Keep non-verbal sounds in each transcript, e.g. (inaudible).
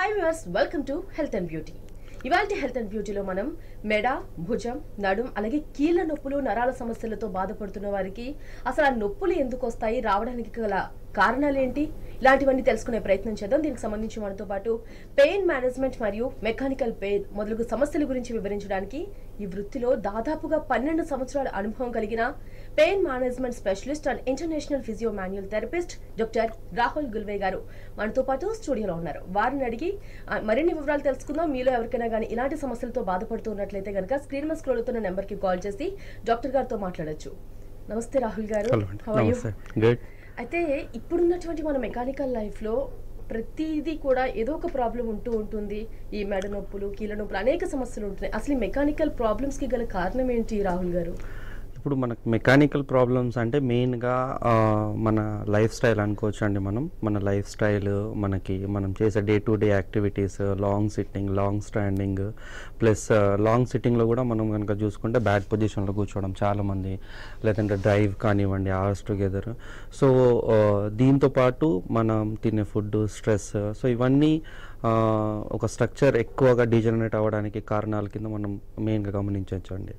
Hi viewers welcome to health and beauty ఇవాళ health and బ్యూటీలో మనం మెడ భుజం నడుం అలాగే కీళ్ళ నొప్పులు నరాల సమస్యలతో బాధపడుతున్న వారికి అసలు ఆ నొప్పులు ఎందుకు వస్తాయి రావడానికి గల కారణాలు ఏంటి ఇలాంటివన్నీ తెలుసుకునే ప్రయత్నం చేద్దాం దీనికి సంబంధించి మనతో పాటు పెయిన్ మేనేజ్మెంట్ మరియు మెకానికల్ పెయిన్ మొదలగు సమస్యల గురించి వివరించడానికి ఈ వృత్తిలో దాదాపుగా పన్నెండు సంవత్సరాల అనుభవం కలిగిన pain management specialist and international physio manual therapist doctor Rahul Gulve గారు మనతో పాటు స్టూడియోలో ఉన్నారు వారిని అడిగి మరిన్ని వివరాలు తెలుసుకుందాం మీలో ఎవరికైనా కానీ ఇలాంటి సమస్యలతో బాధపడుతూ ఉన్నట్లయితే కనుక స్క్రీన్ మీద స్క్రోల్ అవుతున్న నెంబర్కి కాల్ చేసి డాక్టర్ గారితో మాట్లాడచ్చు నమస్తే రాహుల్ గారు అయితే ఇప్పుడున్నటువంటి మన మెకానికల్ లైఫ్లో ప్రతిదీ కూడా ఏదో ఒక ప్రాబ్లం ఉంటూ ఉంటుంది ఈ మెడ నొప్పులు కీళ్ళ నొప్పులు అనేక సమస్యలు ఉంటున్నాయి అసలు మెకానికల్ ప్రాబ్లమ్స్కి గల కారణం ఏంటి రాహుల్ గారు ఇప్పుడు మనకు మెకానికల్ ప్రాబ్లమ్స్ అంటే మెయిన్గా మన లైఫ్ స్టైల్ అనుకోవచ్చు అండి మనం మన లైఫ్ స్టైల్ మనకి మనం చేసే day to day activities long sitting long standing plus long సిట్టింగ్లో కూడా మనం కనుక చూసుకుంటే బ్యాడ్ పొజిషన్లో కూర్చోవడం చాలామంది లేదంటే డ్రైవ్ కానివ్వండి ఆర్స్ టుగెదర్ సో దీంతో పాటు మనం తినే ఫుడ్ స్ట్రెస్ సో ఇవన్నీ ఒక స్ట్రక్చర్ ఎక్కువగా డీజనరేట్ అవ్వడానికి కారణాల కింద మనం మెయిన్గా గమనించవచ్చు అండి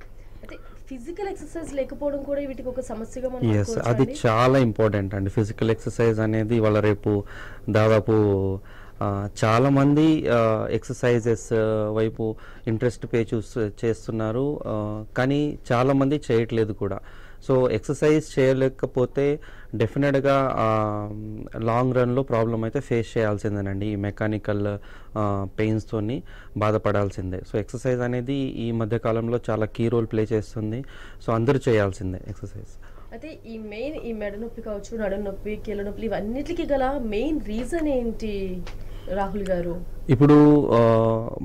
ఫిజికల్ ఎక్సర్సైజ్ లేకపోవడం కూడా వీటికి ఒక సమస్యగా మనం ఎస్ అది చాలా ఇంపార్టెంట్ అండి ఫిజికల్ ఎక్సర్సైజ్ అనేది వాళ్ళ రేపు దాదాపు చాలామంది ఎక్సర్సైజెస్ వైపు ఇంట్రెస్ట్ పే చూస్తు చేస్తున్నారు కానీ చాలామంది చేయట్లేదు కూడా సో ఎక్సర్సైజ్ చేయలేకపోతే డెఫినెట్గా లాంగ్ రన్లో ప్రాబ్లం అయితే ఫేస్ చేయాల్సిందేనండి ఈ మెకానికల్ పెయిన్స్తోని బాధపడాల్సిందే సో ఎక్సర్సైజ్ అనేది ఈ మధ్యకాలంలో చాలా కీ రోల్ ప్లే చేస్తుంది సో అందరూ చేయాల్సిందే ఎక్సర్సైజ్ అయితే ఈ మెయిన్ ఈ మెడ నొప్పి కావచ్చు నడు నొప్పి కీళ్ళ నొప్పి ఇవన్నిటికీ గల మెయిన్ రీజన్ ఏంటి రాహుల్ గారు ఇప్పుడు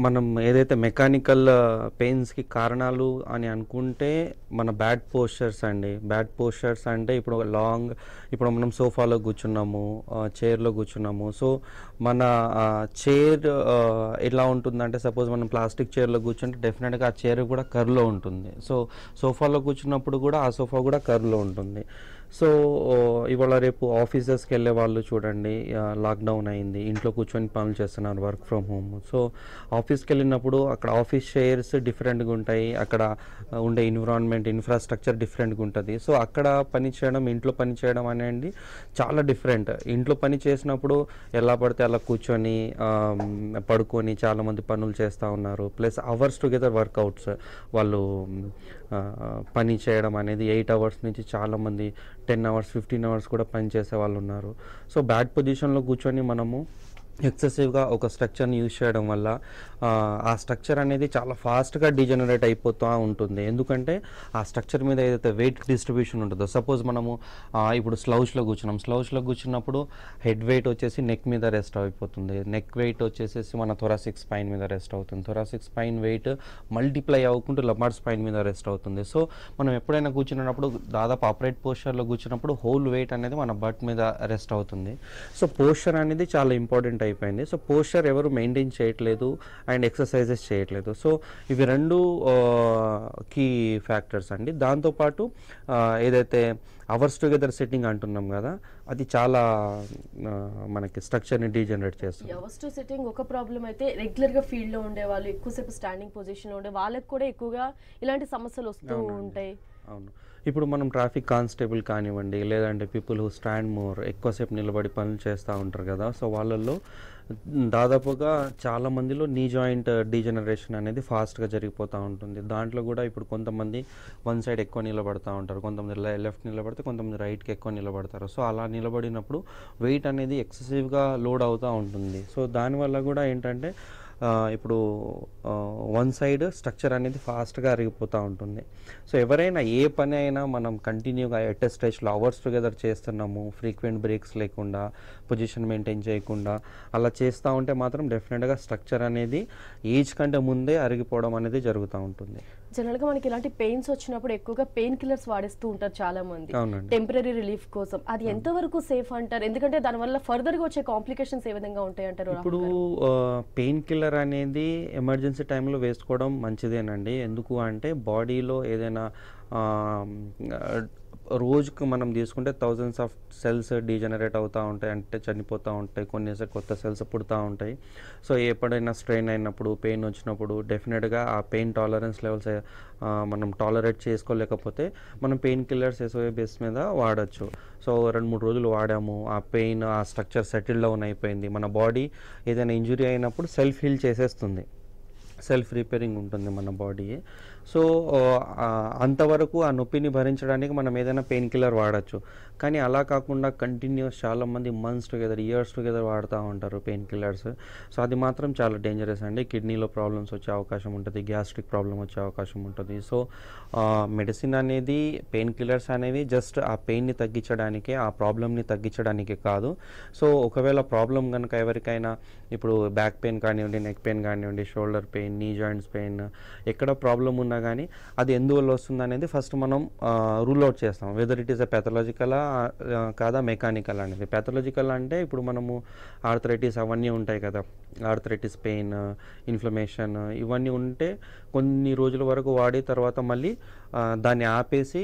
మనం ఏదైతే మెకానికల్ పెయిన్స్కి కారణాలు అని అనుకుంటే మన బ్యాడ్ పోస్చర్స్ అండి బ్యాడ్ పోస్చర్స్ అంటే ఇప్పుడు లాంగ్ ఇప్పుడు మనం సోఫాలో కూర్చున్నాము చైర్లో కూర్చున్నాము సో మన చైర్ ఎలా ఉంటుందంటే సపోజ్ మనం ప్లాస్టిక్ చైర్లో కూర్చుంటే డెఫినెట్గా ఆ చైర్ కూడా కర్లో ఉంటుంది సో సోఫాలో కూర్చున్నప్పుడు కూడా ఆ సోఫా కూడా కర్లో ఉంటుంది సో ఇవాళ రేపు ఆఫీసెస్కి వెళ్ళే వాళ్ళు చూడండి లాక్డౌన్ అయింది ఇంట్లో కూర్చొని పనులు చేస్తున్నారు వర్క్ ఫ్రమ్ హోమ్ సో ఆఫీస్కి వెళ్ళినప్పుడు అక్కడ ఆఫీస్ షేర్స్ డిఫరెంట్గా ఉంటాయి అక్కడ ఉండే ఎన్విరాన్మెంట్ ఇన్ఫ్రాస్ట్రక్చర్ డిఫరెంట్గా ఉంటుంది సో అక్కడ పని చేయడం ఇంట్లో పని చేయడం అనేది చాలా డిఫరెంట్ ఇంట్లో పని చేసినప్పుడు ఎలా పడితే అలా కూర్చొని పడుకొని చాలామంది పనులు చేస్తూ ఉన్నారు ప్లస్ అవర్స్ టుగెదర్ వర్కౌట్స్ వాళ్ళు పని చేయడం అనేది ఎయిట్ అవర్స్ నుంచి చాలామంది టెన్ అవర్స్ ఫిఫ్టీన్ అవర్స్ కూడా పనిచేసే వాళ్ళు ఉన్నారు సో బ్యాడ్ పొజిషన్లో కూర్చొని మనము ఎక్సెసివ్గా ఒక స్ట్రక్చర్ని యూజ్ చేయడం వల్ల ఆ స్ట్రక్చర్ అనేది చాలా ఫాస్ట్గా డీజనరేట్ అయిపోతూ ఉంటుంది ఎందుకంటే ఆ స్ట్రక్చర్ మీద ఏదైతే వెయిట్ డిస్ట్రిబ్యూషన్ ఉంటుందో సపోజ్ మనము ఇప్పుడు స్లౌస్లో కూర్చున్నాం స్లౌస్లో కూర్చున్నప్పుడు హెడ్ వెయిట్ వచ్చేసి నెక్ మీద రెస్ట్ అయిపోతుంది నెక్ వెయిట్ వచ్చేసి మన థొరాసిక్ స్పైన్ మీద రెస్ట్ అవుతుంది థొరాసిక్ స్పైన్ వెయిట్ మల్టిప్లై అవ్వకుండా లబార్ స్పైన్ మీద రెస్ట్ అవుతుంది సో మనం ఎప్పుడైనా కూర్చున్నప్పుడు దాదాపు ఆపరేట్ పోస్చర్లో కూర్చున్నప్పుడు హోల్ వెయిట్ అనేది మన బట్ మీద రెస్ట్ అవుతుంది సో పోస్చర్ అనేది చాలా ఇంపార్టెంట్ అయిపోయింది సో పోస్చర్ ఎవరు మెయింటైన్ చేయట్లేదు అండ్ అండ్ ఎక్సర్సైజెస్ చేయట్లేదు సో ఇవి రెండు కీ ఫ్యాక్టర్స్ అండి దాంతోపాటు ఏదైతే అవర్స్ టుగెదర్ సెట్టింగ్ అంటున్నాం కదా అది చాలా మనకి స్ట్రక్చర్ ని డీజనరేట్ చేస్తుంది అవర్స్ టు సెట్టింగ్ ఒక ప్రాబ్లం అయితే రెగ్యులర్గా లో ఉండే వాళ్ళు ఎక్కువసేపు స్టాండింగ్ పొజిషన్లో ఉండే వాళ్ళకి కూడా ఎక్కువగా ఇలాంటి సమస్యలు వస్తూ ఉంటాయి అవును ఇప్పుడు మనం ట్రాఫిక్ కానిస్టేబుల్ కానివ్వండి లేదంటే పీపుల్ హూ స్టాండ్ మోర్ ఎక్కువసేపు నిలబడి పనులు చేస్తూ ఉంటారు కదా సో వాళ్ళల్లో దాదాపుగా చాలా మందిలో నీ జాయింట్ డీజనరేషన్ అనేది ఫాస్ట్గా జరిగిపోతూ ఉంటుంది దాంట్లో కూడా ఇప్పుడు కొంతమంది వన్ సైడ్ ఎక్కువ నిలబడతా ఉంటారు కొంతమంది లెఫ్ట్ నిలబడితే కొంతమంది రైట్కి ఎక్కువ నిలబడతారు సో అలా నిలబడినప్పుడు వెయిట్ అనేది ఎక్సెసివ్గా లోడ్ అవుతూ ఉంటుంది సో దానివల్ల కూడా ఏంటంటే ఇప్పుడు వన్ సైడ్ స్ట్రక్చర్ అనేది ఫాస్ట్గా అరిగిపోతూ ఉంటుంది సో ఎవరైనా ఏ పని అయినా మనం కంటిన్యూగా ఎట్ స్టేజ్లో అవర్స్ టుగెదర్ చేస్తున్నాము ఫ్రీక్వెంట్ బ్రేక్స్ లేకుండా పొజిషన్ మెయింటైన్ చేయకుండా అలా చేస్తూ ఉంటే మాత్రం డెఫినెట్గా స్ట్రక్చర్ అనేది ఏజ్ కంటే ముందే అరిగిపోవడం అనేది జరుగుతూ ఉంటుంది జనరల్గా మనకి ఇలాంటి పెయిన్స్ వచ్చినప్పుడు ఎక్కువగా పెయిన్ కిల్లర్స్ వాడేస్తూ ఉంటారు చాలా మంది టెంపరీ రిలీఫ్ కోసం అది ఎంతవరకు సేఫ్ అంటారు ఎందుకంటే దానివల్ల ఫర్దర్గా వచ్చే కాంప్లికేషన్స్ ఏ విధంగా ఉంటాయి అంటారు ఇప్పుడు పెయిన్ కిల్లర్ అనేది ఎమర్జెన్సీ టైంలో వేసుకోవడం మంచిదేనండి ఎందుకు అంటే బాడీలో ఏదైనా రోజుకు మనం తీసుకుంటే థౌజండ్స్ ఆఫ్ సెల్స్ డీజనరేట్ అవుతూ ఉంటాయి అంటే చనిపోతూ ఉంటాయి కొన్ని కొత్త సెల్స్ పుడుతూ ఉంటాయి సో ఎప్పుడైనా స్ట్రెయిన్ అయినప్పుడు పెయిన్ వచ్చినప్పుడు డెఫినెట్గా ఆ పెయిన్ టాలరెన్స్ లెవెల్స్ మనం టాలరేట్ చేసుకోలేకపోతే మనం పెయిన్ కిల్లర్స్ ఎస్ఓఏ బేస్ మీద వాడచ్చు సో రెండు మూడు రోజులు వాడాము ఆ పెయిన్ ఆ స్ట్రక్చర్ సెటిల్ డౌన్ అయిపోయింది మన బాడీ ఏదైనా ఇంజురీ అయినప్పుడు సెల్ఫ్ హీల్ చేసేస్తుంది సెల్ఫ్ రిపేరింగ్ ఉంటుంది మన బాడీ సో అంతవరకు ఆ నొప్పిని భరించడానికి మనం ఏదైనా పెయిన్ కిల్లర్ వాడచ్చు కానీ అలా కాకుండా కంటిన్యూస్ చాలామంది మంత్స్ టుగెదర్ ఇయర్స్ టుగెదర్ వాడుతూ ఉంటారు పెయిన్ కిల్లర్స్ సో అది మాత్రం చాలా డేంజరస్ అండి కిడ్నీలో ప్రాబ్లమ్స్ వచ్చే అవకాశం ఉంటుంది గ్యాస్ట్రిక్ ప్రాబ్లం వచ్చే అవకాశం ఉంటుంది సో మెడిసిన్ అనేది పెయిన్ కిల్లర్స్ అనేవి జస్ట్ ఆ పెయిన్ని తగ్గించడానికే ఆ ప్రాబ్లమ్ని తగ్గించడానికే కాదు సో ఒకవేళ ప్రాబ్లం కనుక ఎవరికైనా ఇప్పుడు బ్యాక్ పెయిన్ కానివ్వండి నెక్ పెయిన్ కానివ్వండి shoulder pain knee joints pain ఎక్కడ ప్రాబ్లం ఉన్నా కానీ అది ఎందువల్ల వస్తుంది అనేది ఫస్ట్ మనం రూల్ అవుట్ చేస్తాం whether it is a pathological కాదా మెకానికల్ అనేది పెథలాజికల్ అంటే ఇప్పుడు మనము ఆర్థరైటిస్ అవన్నీ ఉంటాయి కదా ఆర్థరైటిస్ పెయిన్ ఇన్ఫ్లమేషన్ ఇవన్నీ ఉంటే కొన్ని రోజుల వరకు వాడి తర్వాత మళ్ళీ దాన్ని ఆపేసి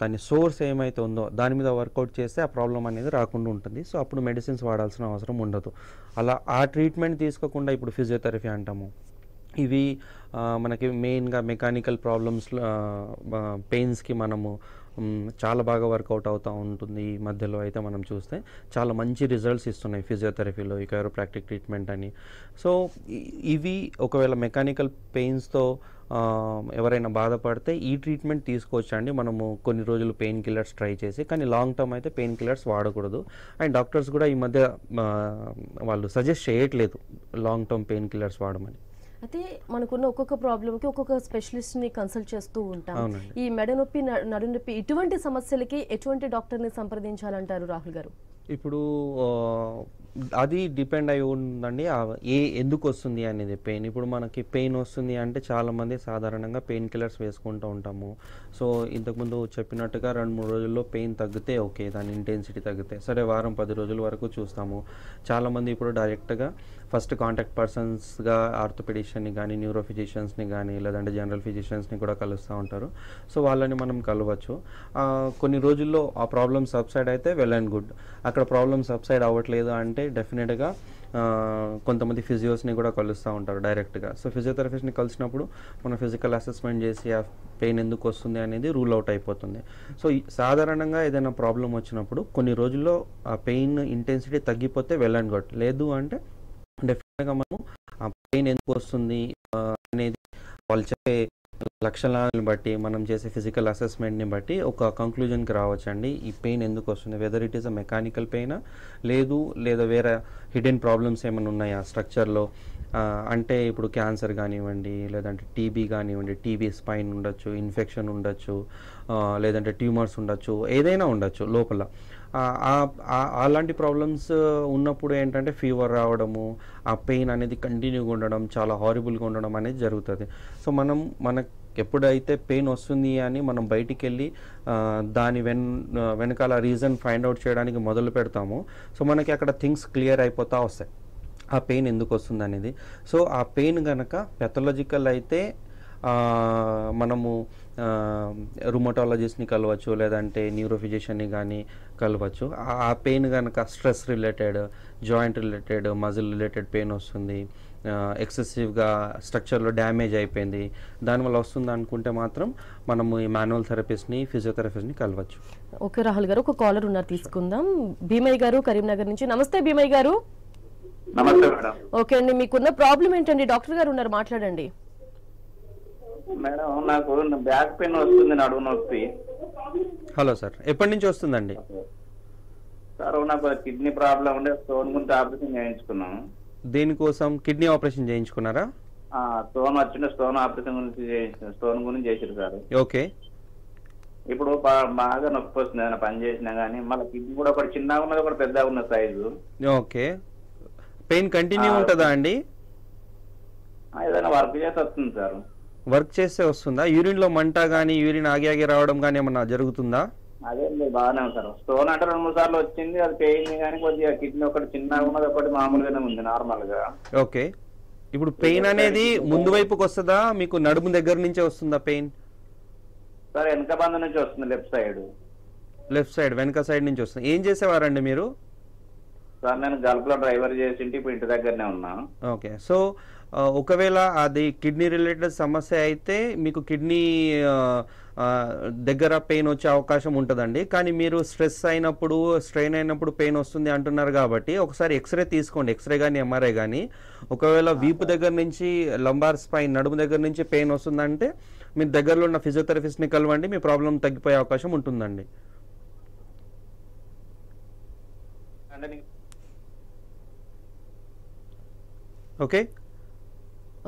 దాని సోర్స్ ఏమైతే ఉందో దాని మీద వర్కౌట్ చేస్తే ఆ ప్రాబ్లం అనేది రాకుండా ఉంటుంది సో అప్పుడు మెడిసిన్స్ వాడాల్సిన అవసరం ఉండదు అలా ఆ ట్రీట్మెంట్ తీసుకోకుండా ఇప్పుడు ఫిజియోథెరపీ అంటాము ఇవి మనకి మెయిన్గా మెకానికల్ ప్రాబ్లమ్స్ పెయిన్స్కి మనము చాలా బాగా వర్కౌట్ అవుతూ ఉంటుంది ఈ మధ్యలో అయితే మనం చూస్తే చాలా మంచి రిజల్ట్స్ ఇస్తున్నాయి ఫిజియోథెరపీలో ఈ కైరోప్రాక్టిక్ ట్రీట్మెంట్ అని సో ఇవి ఒకవేళ మెకానికల్ పెయిన్స్తో ఎవరైనా బాధపడితే ఈ ట్రీట్మెంట్ తీసుకోవచ్చు అండి మనము కొన్ని రోజులు పెయిన్ కిల్లర్స్ ట్రై చేసి కానీ లాంగ్ టర్మ్ అయితే పెయిన్ కిల్లర్స్ వాడకూడదు అండ్ డాక్టర్స్ కూడా ఈ మధ్య వాళ్ళు సజెస్ట్ చేయట్లేదు లాంగ్ టర్మ్ పెయిన్ కిల్లర్స్ వాడమని అయితే మనకున్న ఒక్కొక్క ప్రాబ్లంకి ఒక్కొక్క స్పెషలిస్ట్ని కన్సల్ట్ చేస్తూ ఉంటాం ఈ మెడ నొప్పి నడు నొప్పి ఇటువంటి సమస్యలకి ఎటువంటి డాక్టర్ని సంప్రదించాలంటారు రాహుల్ గారు ఇప్పుడు అది డిపెండ్ అయి ఉందండి ఏ ఎందుకు వస్తుంది అనేది పెయిన్ ఇప్పుడు మనకి పెయిన్ వస్తుంది అంటే చాలామంది సాధారణంగా పెయిన్ కిల్లర్స్ వేసుకుంటూ ఉంటాము సో ఇంతకుముందు చెప్పినట్టుగా రెండు మూడు రోజుల్లో పెయిన్ తగ్గితే ఓకే దాని ఇంటెన్సిటీ తగ్గితే సరే వారం పది రోజుల వరకు చూస్తాము చాలామంది ఇప్పుడు డైరెక్ట్గా ఫస్ట్ కాంటాక్ట్ పర్సన్స్గా ఆర్థోపెడిషియన్ని కానీ న్యూరో ఫిజిషియన్స్ని కానీ లేదంటే జనరల్ ఫిజిషియన్స్ని కూడా కలుస్తూ ఉంటారు సో వాళ్ళని మనం కలవచ్చు కొన్ని రోజుల్లో ఆ ప్రాబ్లమ్ సబ్సైడ్ అయితే వెల్ అండ్ గుడ్ అక్కడ ప్రాబ్లమ్ సబ్సైడ్ అవ్వట్లేదు అంటే డెఫినెట్గా కొంతమంది ఫిజియోస్ని కూడా కలుస్తూ ఉంటారు డైరెక్ట్గా సో ఫిజియోథెరపిస్ట్ని కలిసినప్పుడు మనం ఫిజికల్ అసెస్మెంట్ చేసి ఆ పెయిన్ ఎందుకు వస్తుంది అనేది రూల్ అవుట్ అయిపోతుంది సో సాధారణంగా ఏదైనా ప్రాబ్లం వచ్చినప్పుడు కొన్ని రోజుల్లో ఆ పెయిన్ ఇంటెన్సిటీ తగ్గిపోతే వెల్ అండ్ గుడ్ లేదు అంటే డెఫినెట్గా మనం ఆ పెయిన్ ఎందుకు వస్తుంది అనేది వాళ్ళు చెప్పే లక్షణాలను బట్టి మనం చేసే ఫిజికల్ అసెస్మెంట్ని బట్టి ఒక కంక్లూజన్కి రావచ్చండి ఈ పెయిన్ ఎందుకు వస్తుంది whether it is a mechanical pain లేదు లేదా వేరే హిడెన్ ప్రాబ్లమ్స్ ఏమైనా ఉన్నాయా స్ట్రక్చర్లో అంటే ఇప్పుడు క్యాన్సర్ కానివ్వండి లేదంటే టీబీ కానివ్వండి టీబీ స్పైన్ ఉండొచ్చు ఇన్ఫెక్షన్ ఉండొచ్చు లేదంటే ట్యూమర్స్ ఉండొచ్చు ఏదైనా ఉండొచ్చు లోపల అలాంటి ప్రాబ్లమ్స్ ఉన్నప్పుడు ఏంటంటే ఫీవర్ రావడము ఆ పెయిన్ అనేది కంటిన్యూగా ఉండడం చాలా హారిబుల్గా ఉండడం అనేది జరుగుతుంది సో మనం మనకు ఎప్పుడైతే పెయిన్ వస్తుంది అని మనం బయటికి వెళ్ళి దాని వెన్ వెనకాల రీజన్ ఫైండ్ అవుట్ చేయడానికి మొదలు పెడతాము సో మనకి అక్కడ థింగ్స్ క్లియర్ అయిపోతూ వస్తాయి ఆ పెయిన్ ఎందుకు వస్తుంది అనేది సో ఆ పెయిన్ కనుక పెథలాజికల్ అయితే మనము రుమటాలజీస్ని కలవచ్చు లేదంటే న్యూరోఫిజిషియన్ని కానీ కలవచ్చు ఆ పెయిన్ కనుక stress related joint related muscle related pain వస్తుంది ఎక్సెసివ్గా స్ట్రక్చర్లో డ్యామేజ్ అయిపోయింది దానివల్ల వస్తుంది అనుకుంటే మాత్రం మనము ఈ మాన్యువల్ థెరపిస్ట్ని ఫిజియోథెరపిస్ట్ని కలవచ్చు ఓకే రాహుల్ గారు ఒక కాలర్ ఉన్నారు తీసుకుందాం భీమయ్య గారు కరీంనగర్ నుంచి నమస్తే భీమయ్య గారు నమస్తే మేడం ఓకే అండి మీకున్న ప్రాబ్లం ఏంటండి డాక్టర్ గారు ఉన్నారు మాట్లాడండి మేడం నాకు బ్యాక్ పెయిన్ వస్తుంది నడుము నొప్పి హలో సార్ ఎప్పటి నుంచి వస్తుందండి సార్ నాకు కిడ్నీ ప్రాబ్లం ఉండే స్టోన్ గురించి ఆపరేషన్ చేయించుకున్నాను దీనికోసం కిడ్నీ ఆపరేషన్ చేయించుకున్నారా స్టోన్ వచ్చిండే స్టోన్ ఆపరేషన్ గురించి స్టోన్ గురించి చేసారు సార్ ఓకే ఇప్పుడు బాగా నొప్పి వస్తుంది ఏదైనా పని చేసినా కానీ మళ్ళీ కిడ్నీ కూడా ఒకటి చిన్నగా ఉన్నది ఒకటి పెద్దగా ఉన్నది సైజు ఓకే పెయిన్ కంటిన్యూ ఉంటుందా అండి ఏదైనా వర్క్ చేసి వస్తుంది సార్ వర్క్ చేస్తే వస్తుందా యూరిన్ లో మంట కానీ యూరిన్ ఆగి ఆగి రావడం కానీ ఏమన్నా జరుగుతుందా అదే అండి బాగానే ఉంటారు స్టోన్ అంటే రెండు మూడు సార్లు వచ్చింది అది పెయిన్ కానీ కొద్దిగా కిడ్నీ ఒకటి చిన్నగా ఉన్నది ఒకటి మామూలుగానే ఉంది నార్మల్ గా ఓకే ఇప్పుడు పెయిన్ అనేది ముందు వైపుకి వస్తుందా మీకు నడుము దగ్గర నుంచే వస్తుందా పెయిన్ సార్ వెనక బంద నుంచి వస్తుంది లెఫ్ట్ సైడ్ లెఫ్ట్ సైడ్ వెనక సైడ్ నుంచి వస్తుంది ఏం చేసేవారండి మీరు సార్ నేను గల్ఫ్ లో డ్రైవర్ చేసి ఇప్పుడు ఇంటి దగ్గరనే ఉన్నా ఓకే సో ఒకవేళ అది కిడ్నీ రిలేటెడ్ సమస్య అయితే మీకు కిడ్నీ దగ్గర పెయిన్ వచ్చే అవకాశం ఉంటుందండి కానీ మీరు స్ట్రెస్ అయినప్పుడు స్ట్రెయిన్ అయినప్పుడు పెయిన్ వస్తుంది అంటున్నారు కాబట్టి ఒకసారి ఎక్స్రే తీసుకోండి ఎక్స్రే కానీ ఎంఆర్ఐ కానీ ఒకవేళ వీపు దగ్గర నుంచి లంబార్ స్పైన్ నడుము దగ్గర నుంచి పెయిన్ వస్తుందంటే మీ దగ్గరలో ఉన్న ఫిజియోథెరపిస్ట్ని కలవండి మీ ప్రాబ్లం తగ్గిపోయే అవకాశం ఉంటుందండి ఓకే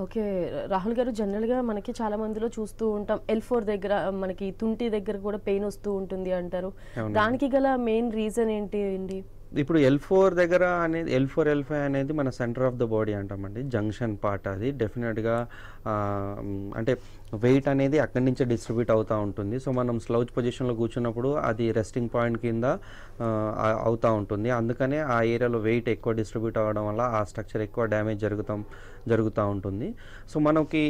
ఓకే రాహుల్ గారు జనరల్గా మనకి చాలా మందిలో చూస్తూ ఉంటాం ఎల్ ఫోర్ దగ్గర మనకి తుంటి దగ్గర కూడా పెయిన్ వస్తూ ఉంటుంది అంటారు దానికి గల మెయిన్ రీజన్ ఏంటి అండి ఇప్పుడు ఎల్ ఫోర్ దగ్గర అనేది ఎల్ ఫోర్ ఎల్ ఫైవ్ అనేది మన సెంటర్ ఆఫ్ ద బాడీ అంటామండి జంక్షన్ పార్ట్ అది డెఫినెట్గా అంటే వెయిట్ అనేది అక్కడి నుంచే డిస్ట్రిబ్యూట్ అవుతూ ఉంటుంది సో మనం స్లౌచ్ పొజిషన్లో కూర్చున్నప్పుడు అది రెస్టింగ్ పాయింట్ కింద అవుతూ ఉంటుంది అందుకనే ఆ ఏరియాలో వెయిట్ ఎక్కువ డిస్ట్రిబ్యూట్ అవ్వడం వల్ల ఆ స్ట్రక్చర్ ఎక్కువ డ్యామేజ్ జరుగుతాం జరుగుతూ ఉంటుంది సో మనకి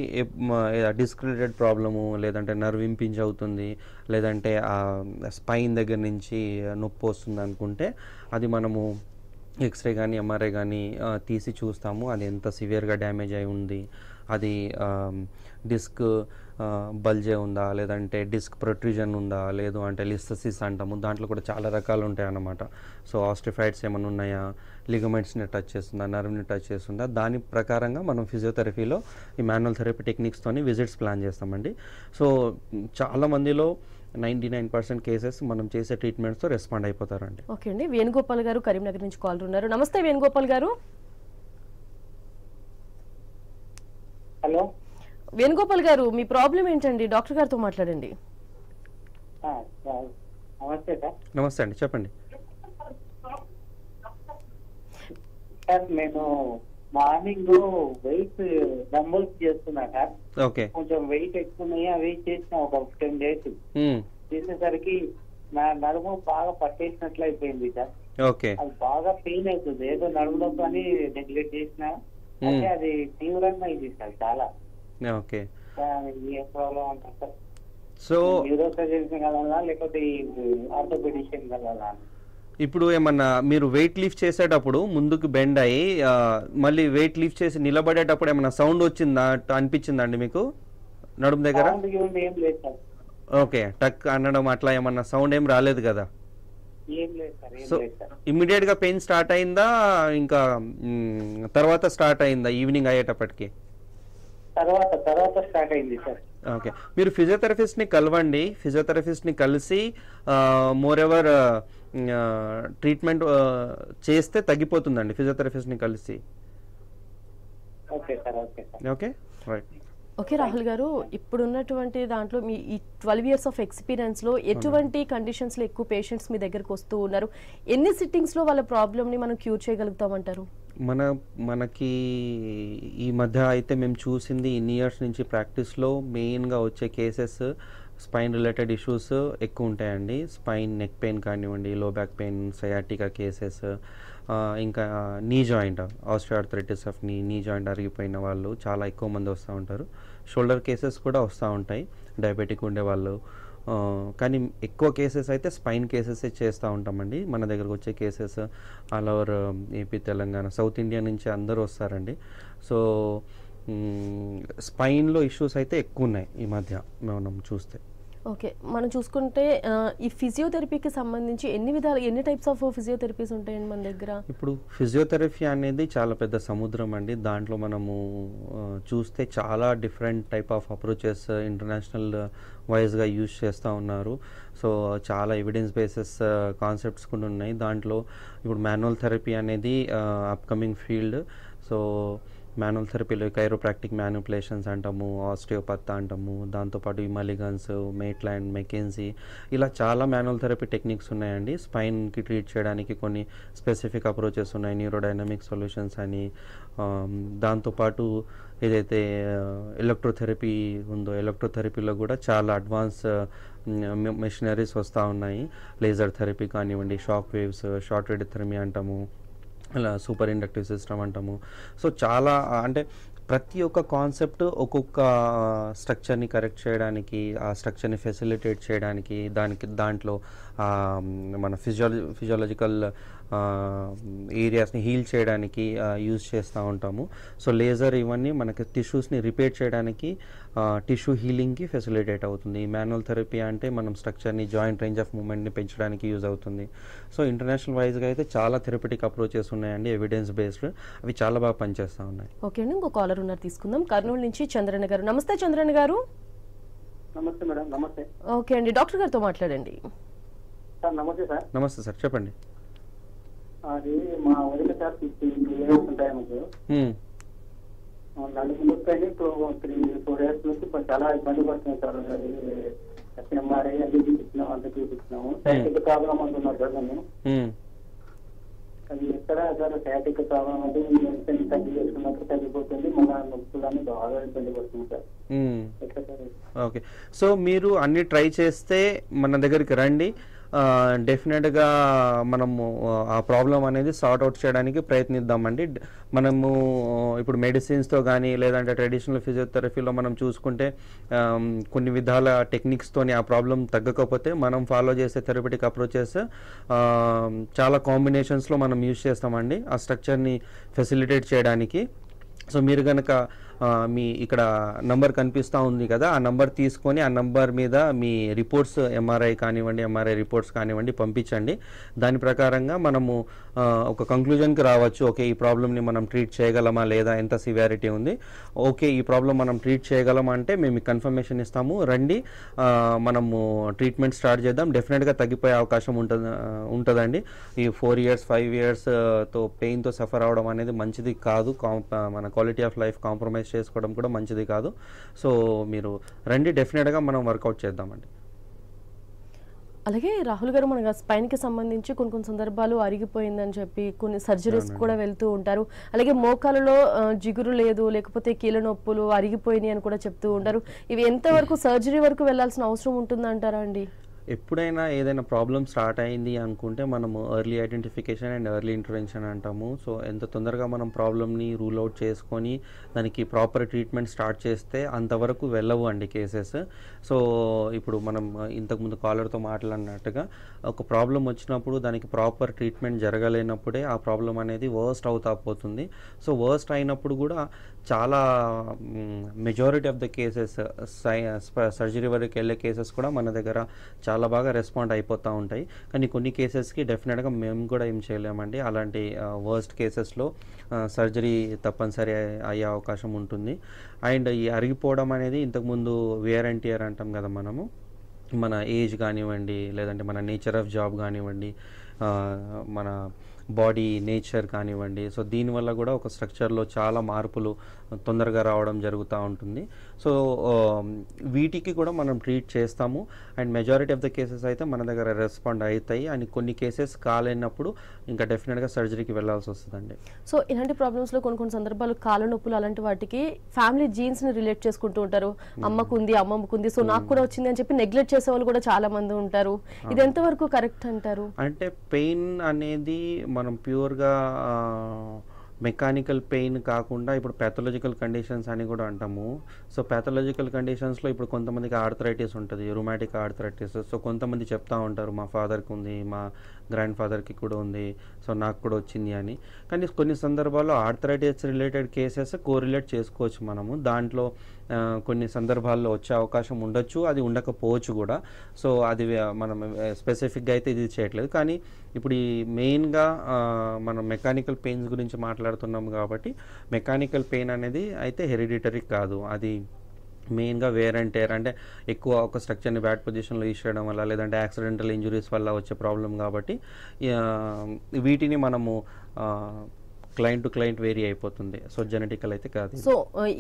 డిస్క్ ప్రాబ్లము లేదంటే నర్వ్ ఇంపించ్ అవుతుంది లేదంటే ఆ స్పైన్ దగ్గర నుంచి నొప్పి వస్తుంది అనుకుంటే అది మనము ఎక్స్రే కానీ ఎంఆర్ఐ కానీ తీసి చూస్తాము అది ఎంత సివియర్గా డ్యామేజ్ అయి ఉంది అది డిస్క్ బల్జే ఉందా లేదంటే డిస్క్ ప్రొట్రిజన్ ఉందా లేదు అంటే లిస్తసిస్ అంటాము దాంట్లో కూడా చాలా రకాలు ఉంటాయి అన్నమాట సో ఆస్టిఫైడ్స్ ఏమైనా ఉన్నాయా లిగమెంట్స్ని టచ్ చేస్తుందా నర్వ్ని టచ్ చేస్తుందా దాని ప్రకారంగా మనం ఫిజియోథెరపీలో ఈ మాన్యువల్ థెరపీ టెక్నిక్స్తోని విజిట్స్ ప్లాన్ చేస్తామండి సో చాలామందిలో నైంటీ నైన్ పర్సెంట్ కేసెస్ మనం చేసే ట్రీట్మెంట్స్తో రెస్పాండ్ అయిపోతారండి ఓకే అండి వేణుగోపాల్ గారు కరీంనగర్ నుంచి కాల్ ఉన్నారు నమస్తే వేణుగోపాల్ గారు హలో వేణుగోపాల్ గారు మీ ప్రాబ్లం ఏంటండి డాక్టర్ గారితో మాట్లాడండి నమస్తే సార్ నమస్తే అండి చెప్పండి సార్ నేను మార్నింగ్ వెయిట్ డంబుల్స్ చేస్తున్నా సార్ కొంచెం వెయిట్ ఎక్కువ ఉన్నాయి అవి చేసిన ఒక టెన్ డేస్ చేసేసరికి నా నడుము బాగా పట్టేసినట్లు అయిపోయింది సార్ అది బాగా పెయిన్ అవుతుంది ఏదో నడుములో కానీ నెగ్లెక్ట్ చేసిన అంటే అది తీవ్రంగా అయింది సార్ చాలా ఓకే ah, సో ah, లేకపోతే ఇప్పుడు ఏమన్నా మీరు వెయిట్ లిఫ్ట్ చేసేటప్పుడు ముందుకు బెండ్ అయ్యి మళ్ళీ వెయిట్ లిఫ్ట్ చేసి నిలబడేటప్పుడు ఏమన్నా సౌండ్ వచ్చిందా అనిపించిందా అండి మీకు నడుము దగ్గర ఓకే టక్ అనడం అట్లా ఏమన్నా సౌండ్ ఏం రాలేదు కదా సో ఇమ్మీడియట్ గా పెయిన్ స్టార్ట్ అయిందా ఇంకా తర్వాత స్టార్ట్ అయిందా ఈవినింగ్ అయ్యేటప్పటికి తర్వాత తర్వాత స్టార్ట్ అయింది సార్ ఓకే మీరు ఫిజియోథెరపిస్ట్ ని కలవండి ఫిజియోథెరపిస్ట్ ని కలిసి మోర్ ఎవర్ ట్రీట్మెంట్ చేస్తే తగ్గిపోతుందండి ఫిజియోథెరపిస్ట్ ని కలిసి okay sir okay okay right okay Rahul garu ఇప్పుడున్నటువంటి దాంట్లో మీ ఈ ట్వెల్వ్ ఇయర్స్ ఆఫ్ ఎక్స్పీరియన్స్లో ఎటువంటి కండిషన్స్లో ఎక్కువ పేషెంట్స్ మీ దగ్గరకు వస్తూ ఉన్నారు ఎన్ని సిట్టింగ్స్లో వాళ్ళ ప్రాబ్లమ్ని మనం క్యూర్ చేయగలుగుతామంటారు మన మనకి ఈ మధ్య అయితే మేము చూసింది ఇన్ని ఇయర్స్ నుంచి ప్రాక్టీస్లో మెయిన్గా వచ్చే కేసెస్ స్పైన్ రిలేటెడ్ ఇష్యూస్ ఎక్కువ ఉంటాయండి స్పైన్ నెక్ పెయిన్ కానివ్వండి లో బ్యాక్ పెయిన్ సయాటికా కేసెస్ ఇంకా నీ జాయింట్ ఆస్ట్రియాథరిటీస్ ఆఫ్ నీ నీ జాయింట్ అరిగిపోయిన వాళ్ళు చాలా ఎక్కువ మంది వస్తూ ఉంటారు షోల్డర్ కేసెస్ కూడా వస్తూ ఉంటాయి డయాబెటిక్ ఉండేవాళ్ళు కానీ ఎక్కువ కేసెస్ అయితే స్పైన్ కేసెస్ చేస్తూ ఉంటామండి మన దగ్గరకు వచ్చే cases all over AP Telangana south India నుంచి అందరూ వస్తారండి సో స్పైన్లో ఇష్యూస్ అయితే ఎక్కువ ఉన్నాయి ఈ మధ్య మనం చూస్తే ఓకే మనం చూసుకుంటే ఈ ఫిజియోథెరపీకి సంబంధించి ఎన్ని విధాలు ఎన్ని టైప్స్ ఆఫ్ ఫిజియోథెరపీస్ ఉంటాయండి మన దగ్గర ఇప్పుడు ఫిజియోథెరపీ అనేది చాలా పెద్ద సముద్రం అండి దాంట్లో మనము చూస్తే చాలా different type of approaches international వైజ్గా యూజ్ చేస్తూ ఉన్నారు సో చాలా ఎవిడెన్స్ బేసెస్ కాన్సెప్ట్స్ కూడా ఉన్నాయి దాంట్లో ఇప్పుడు మాన్యువల్ థెరపీ అనేది అప్కమింగ్ ఫీల్డ్ సో మాన్యువల్ థెరపీలో కైరోప్రాక్టిక్ మ్యానుపులేషన్స్ అంటాము ఆస్టియోపత్ అంటాము దాంతోపాటు మలిగన్స్ మేట్లాండ్ మెకెన్సీ ఇలా చాలా మాన్యువల్ థెరపీ టెక్నిక్స్ ఉన్నాయండి స్పైన్కి ట్రీట్ చేయడానికి కొన్ని స్పెసిఫిక్ అప్రోచెస్ ఉన్నాయి న్యూరోడైనమిక్ సొల్యూషన్స్ అని దాంతోపాటు ఏదైతే ఎలక్ట్రోథెరపీ ఉందో ఎలక్ట్రోథెరపీలో కూడా చాలా అడ్వాన్స్ మెషినరీస్ వస్తూ ఉన్నాయి లేజర్ థెరపీ కానివ్వండి షాక్ వేవ్స్ షార్ట్ రేడియోథెరమీ అంటాము అలా సూపర్ ఇండక్టివ్ సిస్టమ్ అంటాము సో చాలా అంటే ప్రతి ఒక్క కాన్సెప్ట్ ఒక్కొక్క స్ట్రక్చర్ని కరెక్ట్ చేయడానికి ఆ స్ట్రక్చర్ని ఫెసిలిటేట్ చేయడానికి దానికి దాంట్లో మన ఫిజియాలజీ ఫిజియాలజికల్ ఏరియాస్ని హీల్ చేయడానికి యూజ్ చేస్తూ ఉంటాము సో లేజర్ ఇవన్నీ మనకి టిష్యూస్ని రిపేర్ చేయడానికి టిష్యూ హీలింగ్కి ఫెసిలిటేట్ అవుతుంది మాన్యువల్ థెరపీ అంటే మనం స్ట్రక్చర్ని జాయింట్ రేంజ్ ఆఫ్ మూమెంట్ని పెంచడానికి యూజ్ అవుతుంది సో ఇంటర్నేషనల్ వైజ్గా అయితే చాలా థెరపటిక్ అప్రోచెస్ ఉన్నాయండి ఎవిడెన్స్ బేస్డ్ అవి చాలా బాగా పనిచేస్తూ ఉన్నాయి ఓకే అండి ఇంకో కాలర్ ఉన్నారు తీసుకుందాం కర్నూలు నుంచి చంద్రన్న గారు నమస్తే చంద్రన్న గారు నమస్తే మేడం నమస్తే ఓకే అండి డాక్టర్ గారితో మాట్లాడండి సార్ నమస్తే సార్ నమస్తే సార్ చెప్పండి అది మా వదిన సార్ ఫిఫ్టీ ఇయర్స్ ఉంటాయి మాకు నలుగు ఫోర్ ఇయర్స్ నుంచి చాలా ఇబ్బంది పడుతున్నాయి సార్ అది ఎంఆర్ఐ అన్ని చూపించినాము అంత చూపించినాము సైటిక్ ప్రాబ్లం అంటున్నారు సార్ నన్ను అది ఎక్కడ సార్ సైటిక్ ప్రాబ్లం అంటే తగ్గి చేసుకున్నప్పుడు తగ్గిపోతుంది మన నొప్పులని బాగా ఇబ్బంది పడుతుంది సార్ ఓకే సో మీరు అన్ని ట్రై చేస్తే మన దగ్గరికి రండి డెఫినెట్గా మనము ఆ ప్రాబ్లం అనేది సార్ట్ అవుట్ చేయడానికి ప్రయత్నిద్దామండి మనము ఇప్పుడు మెడిసిన్స్తో కానీ లేదంటే ట్రెడిషనల్ ఫిజియోథెరపీలో మనం చూసుకుంటే కొన్ని విధాల టెక్నిక్స్తోని ఆ ప్రాబ్లం తగ్గకపోతే మనం ఫాలో చేసే థెరపటిక్ అప్రోచెస్ చాలా కాంబినేషన్స్లో మనం యూజ్ చేస్తామండి ఆ స్ట్రక్చర్ని ఫెసిలిటేట్ చేయడానికి సో మీరు కనుక మీ ఇక్కడ నంబర్ కనిపిస్తూ ఉంది కదా ఆ నంబర్ తీసుకొని ఆ నంబర్ మీద మీ రిపోర్ట్స్ ఎంఆర్ఐ కానివ్వండి ఎంఆర్ఐ రిపోర్ట్స్ కానివ్వండి పంపించండి దాని ప్రకారంగా మనము ఒక కంక్లూజన్కి రావచ్చు ఓకే ఈ ప్రాబ్లమ్ని మనం ట్రీట్ చేయగలమా లేదా ఎంత సివియారిటీ ఉంది ఓకే ఈ ప్రాబ్లం మనం ట్రీట్ చేయగలమా అంటే మేము కన్ఫర్మేషన్ ఇస్తాము రండి మనము ట్రీట్మెంట్ స్టార్ట్ చేద్దాం డెఫినెట్గా తగ్గిపోయే అవకాశం ఉంటుంది ఉంటుందండి ఈ ఫోర్ ఇయర్స్ ఫైవ్ ఇయర్స్తో పెయిన్తో సఫర్ అవడం అనేది మంచిది కాదు మన క్వాలిటీ ఆఫ్ లైఫ్ కాంప్రమైజ్ చేసుకోవడం కూడా మంచిది కాదు సో మీరు రండి డెఫినెట్గా మనం వర్కౌట్ చేద్దామండి అలాగే రాహుల్ గారు మనకు స్పైన్కి సంబంధించి కొన్ని కొన్ని సందర్భాలు అరిగిపోయిందని చెప్పి కొన్ని సర్జరీస్ కూడా వెళ్తూ ఉంటారు అలాగే మోకాలలో జిగురు లేదు లేకపోతే కీళ్ళ నొప్పులు అరిగిపోయినాయి అని కూడా చెప్తూ ఉంటారు ఇవి ఎంతవరకు సర్జరీ వరకు వెళ్లాల్సిన అవసరం ఉంటుందంటారా అండి ఎప్పుడైనా ఏదైనా ప్రాబ్లమ్ స్టార్ట్ అయింది అనుకుంటే మనము early identification and early intervention అంటాము సో ఎంత తొందరగా మనం ప్రాబ్లమ్ని రూల్ అవుట్ చేసుకొని దానికి ప్రాపర్ ట్రీట్మెంట్ స్టార్ట్ చేస్తే అంతవరకు వెళ్ళవు అండి కేసెస్ సో ఇప్పుడు మనం ఇంతకుముందు కాలర్తో మాట్లాడినట్టుగా ఒక ప్రాబ్లం వచ్చినప్పుడు దానికి ప్రాపర్ ట్రీట్మెంట్ జరగలేనప్పుడే ఆ ప్రాబ్లం అనేది వర్స్ట్ అవుతా పోతుంది సో వర్స్ట్ అయినప్పుడు కూడా చాలా majority of the cases surgery వరకు వెళ్ళే కేసెస్ కూడా మన దగ్గర చాలా బాగా రెస్పాండ్ అయిపోతూ ఉంటాయి కానీ కొన్ని కేసెస్కి డెఫినెట్గా మేము కూడా ఏం చేయలేమండి అలాంటి వర్స్ట్ కేసెస్లో సర్జరీ తప్పనిసరి అయ్యే అవకాశం ఉంటుంది అండ్ ఈ అరిగిపోవడం అనేది ఇంతకుముందు వేర్ అండ్ అంటాం కదా మనము మన ఏజ్ కానివ్వండి లేదంటే మన నేచర్ ఆఫ్ జాబ్ కానివ్వండి మన బాడీ నేచర్ కానివ్వండి సో దీనివల్ల కూడా ఒక స్ట్రక్చర్లో చాలా మార్పులు తొందరగా రావడం జరుగుతూ ఉంటుంది సో వీటికి కూడా మనం ట్రీట్ చేస్తాము and majority of the cases అయితే మన దగ్గర రెస్పాండ్ అవుతాయి అండ్ కొన్ని కేసెస్ కాలేనప్పుడు ఇంకా డెఫినెట్గా సర్జరీకి వెళ్ళాల్సి వస్తుందండి సో ఇలాంటి ప్రాబ్లమ్స్లో కొన్ని కొన్ని సందర్భాలు కాళ్ళ నొప్పులు అలాంటి వాటికి ఫ్యామిలీ జీన్స్ని రిలేట్ చేసుకుంటూ ఉంటారు అమ్మకు ఉంది అమ్మమ్మకు ఉంది సో నాకు కూడా వచ్చింది అని చెప్పి నెగ్లెక్ట్ చేసే వాళ్ళు కూడా చాలా మంది ఉంటారు ఇది ఎంతవరకు కరెక్ట్ అంటారు అంటే పెయిన్ అనేది మనం ప్యూర్గా మెకానికల్ పెయిన్ కాకుండా ఇప్పుడు ప్యాథలాజికల్ కండిషన్స్ అని కూడా అంటాము సో ప్యాథలాజికల్ కండిషన్స్లో ఇప్పుడు కొంతమందికి ఆర్థరైటిస్ ఉంటుంది రొమాటిక్ ఆర్థరైటిస్ సో కొంతమంది చెప్తా ఉంటారు మా ఫాదర్కి ఉంది మా గ్రాండ్ ఫాదర్కి కూడా ఉంది సో నాకు కూడా వచ్చింది అని కానీ కొన్ని సందర్భాల్లో ఆర్థరైటిస్ రిలేటెడ్ కేసెస్ కోరిలేట్ చేసుకోవచ్చు మనము దాంట్లో కొన్ని సందర్భాల్లో వచ్చే అవకాశం ఉండొచ్చు అది ఉండకపోవచ్చు కూడా సో అది మనం స్పెసిఫిక్గా అయితే ఇది చేయట్లేదు కానీ ఇప్పుడు ఈ మెయిన్గా మనం మెకానికల్ పెయిన్స్ గురించి మాట్లాడుతున్నాం కాబట్టి మెకానికల్ పెయిన్ అనేది అయితే హెరిడిటరీ కాదు అది మెయిన్గా వేర్ అండ్ టేర్ అంటే ఎక్కువ ఒక స్ట్రక్చర్ని బ్యాడ్ పొజిషన్లో చేయడం వల్ల లేదంటే యాక్సిడెంటల్ ఇంజురీస్ వల్ల వచ్చే ప్రాబ్లం కాబట్టి వీటిని మనము క్లయింట్ టు క్లయింట్ వేరీ అయిపోతుంది సో జెనటికల్ అయితే కాదు సో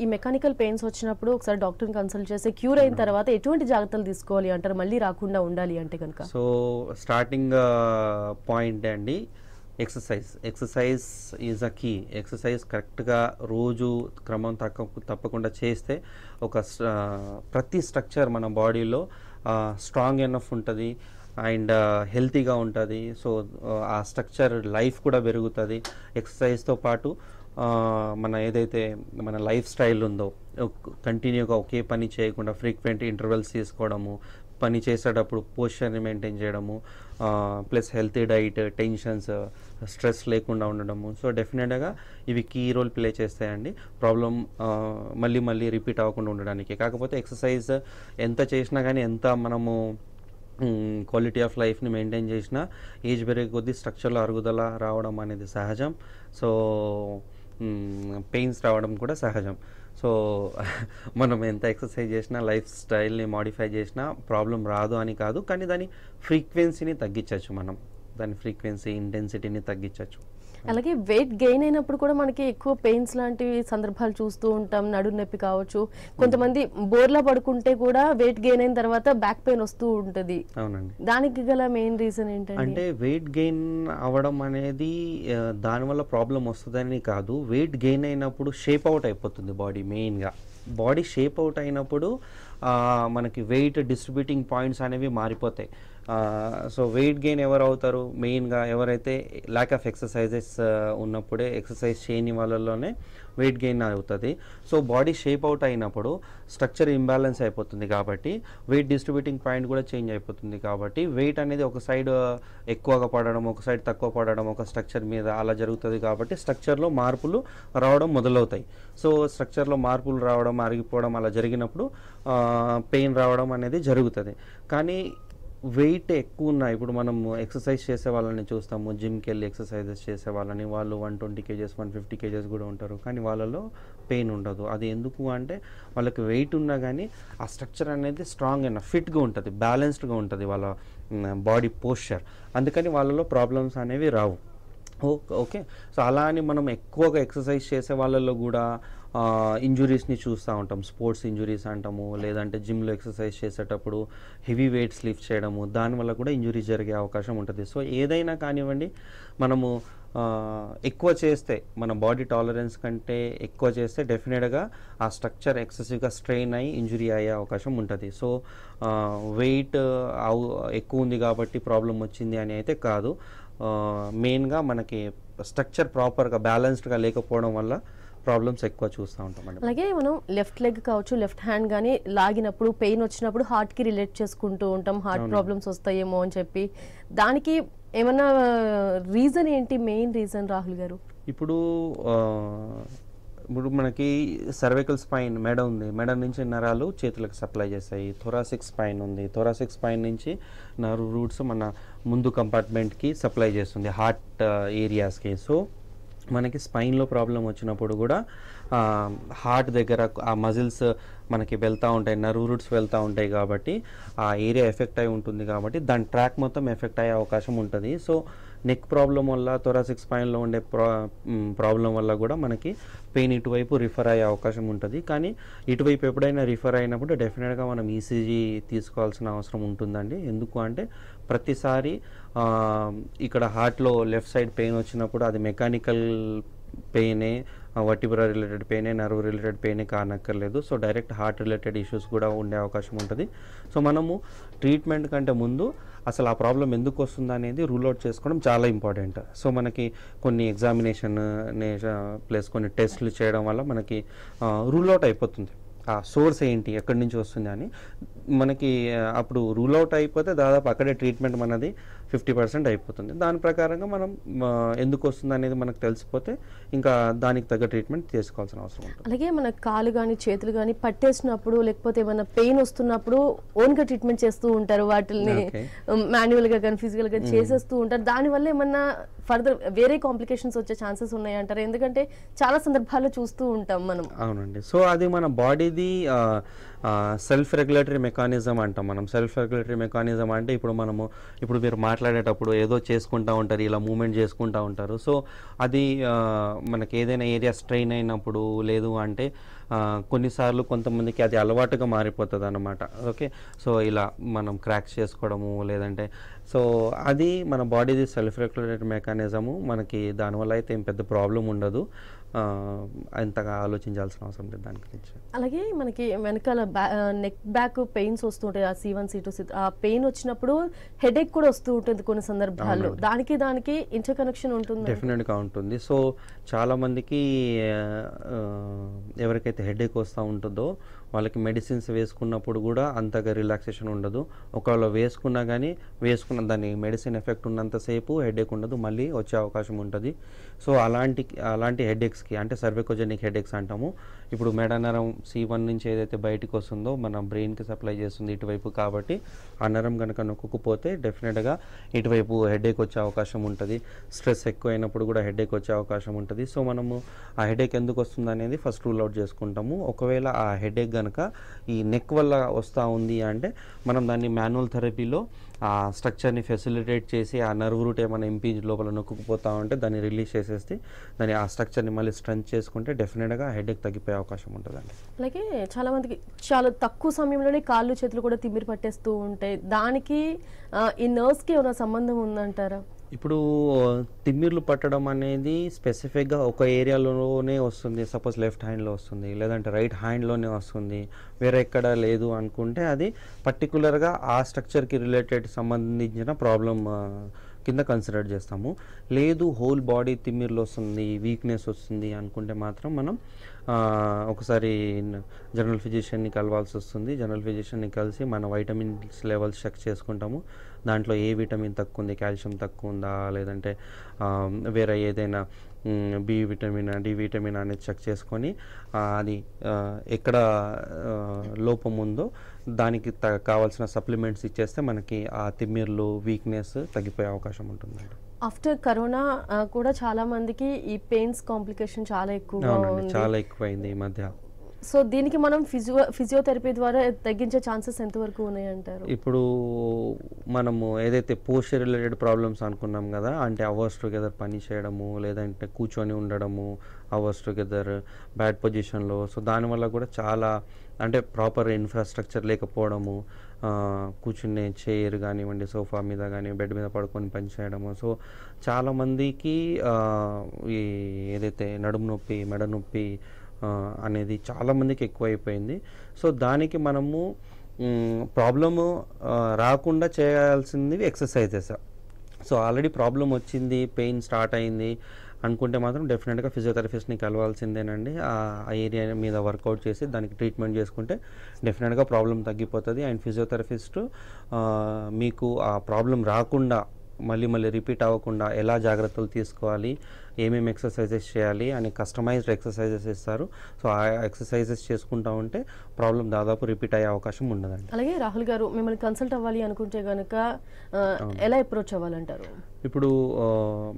ఈ మెకానికల్ పెయిన్స్ వచ్చినప్పుడు ఒకసారి డాక్టర్ని కన్సల్ట్ చేసి క్యూర్ అయిన hmm. తర్వాత ఎటువంటి జాగ్రత్తలు తీసుకోవాలి అంటారు మళ్ళీ రాకుండా ఉండాలి అంటే కనుక సో స్టార్టింగ్ పాయింట్ అండి exercise exercise is a key exercise కరెక్ట్గా రోజు క్రమం తక్క తప్పకుండా చేస్తే ఒక ప్రతి స్ట్రక్చర్ మన బాడీలో స్ట్రాంగ్ ఎనఫ్ ఉంటుంది అండ్ హెల్తీగా ఉంటుంది సో ఆ స్ట్రక్చర్ లైఫ్ కూడా పెరుగుతుంది ఎక్సర్సైజ్తో పాటు మన ఏదైతే మన లైఫ్ స్టైల్ ఉందో కంటిన్యూగా ఒకే పని చేయకుండా ఫ్రీక్వెంట్ ఇంటర్వెల్స్ తీసుకోవడము పని చేసేటప్పుడు పోస్చర్ని మెయింటైన్ చేయడము plus healthy diet tensions stress లేకుండా ఉండడము సో డెఫినెట్గా ఇవి కీ రోల్ ప్లే చేస్తాయండి ప్రాబ్లం మళ్ళీ మళ్ళీ రిపీట్ అవ్వకుండా ఉండడానికి కాకపోతే ఎక్సర్సైజ్ ఎంత చేసినా కానీ ఎంత మనము క్వాలిటీ ఆఫ్ లైఫ్ని మెయింటైన్ చేసిన ఏజ్ పెరిగే కొద్దీ స్ట్రక్చర్లో అరుగుదల రావడం అనేది సహజం సో పెయిన్స్ రావడం కూడా సహజం సో (laughs) మనం ఎంత ఎక్సర్సైజ్ చేసినా లైఫ్ స్టైల్ని మాడిఫై చేసినా ప్రాబ్లం రాదు అని కాదు కానీ దాని ఫ్రీక్వెన్సీని తగ్గించవచ్చు మనం దాని ఫ్రీక్వెన్సీ ఇంటెన్సిటీని తగ్గించవచ్చు అలాగే వెయిట్ గెయిన్ అయినప్పుడు కూడా మనకి ఎక్కువ పెయిన్స్ లాంటివి సందర్భాలు చూస్తూ ఉంటాం నడు నొప్పి కావచ్చు కొంతమంది బోర్లా పడుకుంటే కూడా వెయిట్ గెయిన్ అయిన తర్వాత బ్యాక్ పెయిన్ వస్తూ ఉంటుంది అవునండి దానికి గల మెయిన్ రీజన్ ఏంటంటే అంటే వెయిట్ గెయిన్ అవడం అనేది దానివల్ల ప్రాబ్లం వస్తుందని కాదు వెయిట్ గెయిన్ అయినప్పుడు షేప్ అవుట్ అయిపోతుంది బాడీ మెయిన్గా బాడీ షేప్ అవుట్ అయినప్పుడు మనకి వెయిట్ డిస్ట్రిబ్యూటింగ్ పాయింట్స్ అనేవి మారిపోతాయి సో వెయిట్ గెయిన్ ఎవరు అవుతారు మెయిన్గా ఎవరైతే ల్యాక్ ఆఫ్ ఎక్సర్సైజెస్ ఉన్నప్పుడే ఎక్సర్సైజ్ చేయని వాళ్ళలోనే వెయిట్ గెయిన్ అవుతుంది సో బాడీ షేప్ అవుట్ అయినప్పుడు స్ట్రక్చర్ ఇంబ్యాలెన్స్ అయిపోతుంది కాబట్టి వెయిట్ డిస్ట్రిబ్యూటింగ్ పాయింట్ కూడా చేంజ్ అయిపోతుంది కాబట్టి వెయిట్ అనేది ఒక సైడ్ ఎక్కువగా పడడం ఒక సైడ్ తక్కువ పడడం ఒక స్ట్రక్చర్ మీద అలా జరుగుతుంది కాబట్టి స్ట్రక్చర్లో మార్పులు రావడం మొదలవుతాయి సో స్ట్రక్చర్లో మార్పులు రావడం అరిగిపోవడం అలా జరిగినప్పుడు పెయిన్ రావడం అనేది జరుగుతుంది కానీ వెయిట్ ఎక్కువ ఉన్నాయి ఇప్పుడు మనం ఎక్సర్సైజ్ చేసే వాళ్ళని చూస్తాము జిమ్కి వెళ్ళి ఎక్సర్సైజెస్ చేసే వాళ్ళని వాళ్ళు one twenty kgs one fifty kgs కూడా ఉంటారు కానీ వాళ్ళలో పెయిన్ ఉండదు అది ఎందుకు అంటే వాళ్ళకి వెయిట్ ఉన్నా కానీ ఆ స్ట్రక్చర్ అనేది స్ట్రాంగ్ అయినా ఫిట్గా ఉంటుంది బ్యాలెన్స్డ్గా ఉంటుంది వాళ్ళ బాడీ పోస్చర్ అందుకని వాళ్ళలో ప్రాబ్లమ్స్ అనేవి రావు ఓకే సో అలా అని మనం ఎక్కువగా ఎక్సర్సైజ్ చేసే వాళ్ళలో కూడా ఇంజురీస్ని చూస్తూ ఉంటాం స్పోర్ట్స్ ఇంజురీస్ అంటాము లేదంటే జిమ్లో ఎక్సర్సైజ్ చేసేటప్పుడు హెవీ వెయిట్స్ లిఫ్ట్ చేయడము దానివల్ల కూడా ఇంజురీ జరిగే అవకాశం ఉంటుంది సో ఏదైనా కానివ్వండి మనము ఎక్కువ చేస్తే మన బాడీ టాలరెన్స్ కంటే ఎక్కువ చేస్తే డెఫినెట్గా ఆ స్ట్రక్చర్ ఎక్సెసివ్గా స్ట్రెయిన్ అయ్యి ఇంజురీ అయ్యే అవకాశం ఉంటుంది సో వెయిట్ ఎక్కువ ఉంది కాబట్టి ప్రాబ్లం వచ్చింది అని అయితే కాదు మెయిన్గా మనకి స్ట్రక్చర్ ప్రాపర్గా బ్యాలెన్స్డ్గా లేకపోవడం వల్ల ప్రాబ్లమ్స్ ఎక్కువ చూస్తూ ఉంటాం అలాగే మనం లెఫ్ట్ లెగ్ కావచ్చు లెఫ్ట్ హ్యాండ్ కానీ లాగినప్పుడు పెయిన్ వచ్చినప్పుడు హార్ట్కి రిలేట్ చేసుకుంటూ ఉంటాం హార్ట్ ప్రాబ్లమ్స్ వస్తాయేమో అని చెప్పి దానికి ఏమన్నా రీజన్ ఏంటి మెయిన్ రీజన్ రాహుల్ గారు ఇప్పుడు ఇప్పుడు మనకి సర్వైకల్ స్పైన్ మెడ ఉంది మెడ నుంచి నరాలు చేతులకు సప్లై చేస్తాయి థొరాసిక్ స్పైన్ ఉంది థొరాసిక్ స్పైన్ నుంచి నరు రూట్స్ మన ముందు కంపార్ట్మెంట్కి సప్లై చేస్తుంది హార్ట్ ఏరియాస్కి సో మనకి స్పైన్లో ప్రాబ్లం వచ్చినప్పుడు కూడా హార్ట్ దగ్గర ఆ మజిల్స్ మనకి వెళ్తూ ఉంటాయి నర్వ్ రూట్స్ వెళ్తూ ఉంటాయి కాబట్టి ఆ ఏరియా ఎఫెక్ట్ అయి ఉంటుంది కాబట్టి దాని ట్రాక్ మొత్తం ఎఫెక్ట్ అయ్యే అవకాశం ఉంటుంది సో నెక్ ప్రాబ్లం వల్ల థొరాసిక్ స్పైన్లో ఉండే ప్రా ప్రాబ్లం వల్ల కూడా మనకి పెయిన్ ఇటువైపు రిఫర్ అయ్యే అవకాశం ఉంటుంది కానీ ఇటువైపు ఎప్పుడైనా రిఫర్ అయినప్పుడు డెఫినెట్గా మనం ఈసీజీ e తీసుకోవాల్సిన అవసరం ఉంటుందండి ఎందుకు అంటే ప్రతిసారి ఇక్కడ హార్ట్లో లెఫ్ట్ సైడ్ పెయిన్ వచ్చినప్పుడు అది మెకానికల్ పెయినే vertebra related pain nerve related pain కానక్కర్లేదు so direct heart related issues కూడా ఉండే అవకాశం ఉంటుంది సో మనము ట్రీట్మెంట్ కంటే ముందు అసలు ఆ ప్రాబ్లం ఎందుకు వస్తుంది అనేది రూల్ అవుట్ చేసుకోవడం చాలా ఇంపార్టెంట్ సో మనకి కొన్ని ఎగ్జామినేషన్ ప్లస్ కొన్ని టెస్ట్లు చేయడం వల్ల మనకి రూల్ అవుట్ అయిపోతుంది ఆ సోర్స్ ఏంటి ఎక్కడి నుంచి వస్తుంది అని మనకి అప్పుడు రూల్ అవుట్ అయిపోతే దాదాపు అక్కడే ట్రీట్మెంట్ మనది ఫిఫ్టీ పర్సెంట్ అయిపోతుంది దాని ప్రకారంగా మనం ఎందుకు వస్తుంది అనేది మనకు తెలిసిపోతే ఇంకా దానికి తగ్గ ట్రీట్మెంట్ చేసుకోవాల్సిన అవసరం ఉంటుంది అలాగే మన కాలు కానీ చేతులు కానీ పట్టేసినప్పుడు లేకపోతే ఏమైనా పెయిన్ వస్తున్నప్పుడు ఓన్గా ట్రీట్మెంట్ చేస్తూ ఉంటారు వాటిని మాన్యువల్గా కానీ ఫిజికల్గా చేసేస్తూ ఉంటారు దానివల్ల ఏమన్నా ఫర్దర్ వేరే కాంప్లికేషన్స్ వచ్చే ఛాన్సెస్ ఉన్నాయి అంటారు ఎందుకంటే చాలా సందర్భాల్లో చూస్తూ ఉంటాం మనం అవునండి సో అది మన బాడీది సెల్ఫ్ రెగ్యులేటరీ మెకానిజం అంటాం మనం సెల్ఫ్ రెగ్యులేటరీ మెకానిజం అంటే ఇప్పుడు మనము ఇప్పుడు మీరు మాట్లాడేటప్పుడు ఏదో చేసుకుంటూ ఉంటారు ఇలా మూమెంట్ చేసుకుంటూ ఉంటారు సో అది మనకి ఏదైనా ఏరియా స్ట్రెయిన్ అయినప్పుడు లేదు అంటే కొన్నిసార్లు కొంతమందికి అది అలవాటుగా మారిపోతుంది అనమాట ఓకే సో ఇలా మనం క్రాక్ చేసుకోవడము లేదంటే సో అది మన బాడీది సెల్ఫ్ రెగ్యులేటెడ్ మెకానిజము మనకి దానివల్ల అయితే ఏం పెద్ద ప్రాబ్లం ఉండదు అంతగా ఆలోచించాల్సిన అవసరం లేదు దాని గురించి అలాగే మనకి వెనకాల నెక్ బ్యాక్ పెయిన్స్ వస్తుంటాయి ఆ C one C two C ఆ పెయిన్ వచ్చినప్పుడు హెడేక్ కూడా వస్తూ ఉంటుంది కొన్ని సందర్భాల్లో దానికి దానికి ఇంటర్ కనెక్షన్ ఉంటుంది డెఫినెట్గా ఉంటుంది సో చాలా మందికి ఎవరికైతే హెడేక్ వస్తూ ఉంటుందో వాళ్ళకి మెడిసిన్స్ వేసుకున్నప్పుడు కూడా అంతగా రిలాక్సేషన్ ఉండదు ఒకవేళ వేసుకున్నా కానీ వేసుకున్న దాని మెడిసిన్ ఎఫెక్ట్ ఉన్నంతసేపు హెడేక్ ఉండదు మళ్ళీ వచ్చే అవకాశం ఉంటుంది సో అలాంటి అలాంటి హెడేక్స్కి అంటే సర్వేకోజెనిక్ హెడేక్స్ అంటాము ఇప్పుడు మెడ నరం సి వన్ నుంచి ఏదైతే బయటకు వస్తుందో మన బ్రెయిన్కి సప్లై చేస్తుంది ఇటువైపు కాబట్టి ఆ నరం కనుక నొక్కుపోతే డెఫినెట్గా ఇటువైపు హెడేక్ వచ్చే అవకాశం ఉంటుంది స్ట్రెస్ ఎక్కువైనప్పుడు కూడా హెడేక్ వచ్చే అవకాశం ఉంటుంది సో మనము ఆ హెడేక్ ఎందుకు వస్తుంది అనేది ఫస్ట్ రూల్ అవుట్ చేసుకుంటాము ఒకవేళ ఆ హెడేక్ కనుక ఈ నెక్ వల్ల వస్తూ ఉంది అంటే మనం దాన్ని మాన్యువల్ థెరపీలో ఆ స్ట్రక్చర్ని ఫెసిలిటేట్ చేసి ఆ నర్వ్ రూట్ ఏమైనా ఎంపీజ్ లోపల నొక్కుపోతా ఉంటే దాన్ని రిలీజ్ చేసేసి దాని ఆ స్ట్రక్చర్ని మళ్ళీ స్ట్రెంత్ చేసుకుంటే డెఫినెట్గా హెడేక్ తగ్గిపోయే అవకాశం ఉంటుందండి అలాగే చాలామందికి చాలా తక్కువ సమయంలోనే కాళ్ళు చేతులు కూడా తిమ్మిరి పట్టేస్తూ ఉంటాయి దానికి ఈ నర్స్కి ఏమైనా సంబంధం ఉందంటారా ఇప్పుడు తిమ్మిర్లు పట్టడం అనేది స్పెసిఫిక్గా ఒక ఏరియాలోనే వస్తుంది సపోజ్ లెఫ్ట్ హ్యాండ్లో వస్తుంది లేదంటే రైట్ హ్యాండ్లోనే వస్తుంది వేరే ఎక్కడ లేదు అనుకుంటే అది పర్టికులర్గా ఆ స్ట్రక్చర్కి రిలేటెడ్ సంబంధించిన ప్రాబ్లం కింద కన్సిడర్ చేస్తాము లేదు హోల్ బాడీ తిమ్మిర్లు వస్తుంది వీక్నెస్ వస్తుంది అనుకుంటే మాత్రం మనం ఒకసారి జనరల్ ఫిజిషియన్ని కలవాల్సి వస్తుంది జనరల్ ఫిజిషియన్ని కలిసి మన వైటమిన్స్ లెవెల్స్ చెక్ చేసుకుంటాము దాంట్లో ఏ విటమిన్ తక్కువ ఉంది కాల్షియం తక్కువ ఉందా లేదంటే వేరే ఏదైనా బి విటమిన్ డి విటమిన్ అనేది చెక్ చేసుకొని అది ఎక్కడ లోపం ఉందో దానికి త కావాల్సిన సప్లిమెంట్స్ ఇచ్చేస్తే మనకి ఆ తిమ్మిర్లు వీక్నెస్ తగ్గిపోయే అవకాశం ఉంటుందండి ఆఫ్టర్ కరోనా కూడా చాలా మందికి ఈ పెయిన్స్ కాంప్లికేషన్ చాలా ఎక్కువ చాలా ఎక్కువైంది ఈ మధ్య సో దీనికి మనం ఫిజియో ఫిజియోథెరపీ ద్వారా తగ్గించే ఛాన్సెస్ ఎంతవరకు ఉన్నాయంటారు ఇప్పుడు మనము ఏదైతే పోస్టర్ రిలేటెడ్ ప్రాబ్లమ్స్ అనుకున్నాం కదా అంటే అవర్స్ టుగెదర్ పని చేయడము లేదంటే కూర్చొని ఉండడము అవర్స్ టుగెదర్ బ్యాడ్ పొజిషన్లో సో దానివల్ల కూడా చాలా అంటే ప్రాపర్ ఇన్ఫ్రాస్ట్రక్చర్ లేకపోవడము కూర్చునే చైర్ కానివ్వండి సోఫా మీద కానీ బెడ్ మీద పడుకొని పనిచేయడము సో చాలామందికి ఈ ఏదైతే నడుము నొప్పి మెడ నొప్పి అనేది చాలామందికి ఎక్కువైపోయింది సో దానికి మనము ప్రాబ్లము రాకుండా చేయాల్సింది ఎక్సర్సైజెస్ సో ఆల్రెడీ ప్రాబ్లం వచ్చింది పెయిన్ స్టార్ట్ అయింది అనుకుంటే మాత్రం డెఫినెట్గా ఫిజియోథెరపిస్ట్ని కలవాల్సిందేనండి ఆ ఏరియా మీద వర్కౌట్ చేసి దానికి ట్రీట్మెంట్ చేసుకుంటే డెఫినెట్గా ప్రాబ్లం తగ్గిపోతుంది అండ్ ఫిజియోథెరపిస్ట్ మీకు ఆ ప్రాబ్లం రాకుండా మళ్ళీ మళ్ళీ రిపీట్ అవ్వకుండా ఎలా జాగ్రత్తలు తీసుకోవాలి ఏమేమి ఎక్సర్సైజెస్ చేయాలి అని కస్టమైజ్డ్ ఎక్సర్సైజెస్ ఇస్తారు సో ఆ ఎక్సర్సైజెస్ చేసుకుంటా ఉంటే ప్రాబ్లం దాదాపు రిపీట్ అయ్యే అవకాశం ఉండదండి అలాగే రాహుల్ గారు మిమ్మల్ని కన్సల్ట్ అవ్వాలి అనుకుంటే కనుక ఎలా అప్రోచ్ అవ్వాలంటారు ఇప్పుడు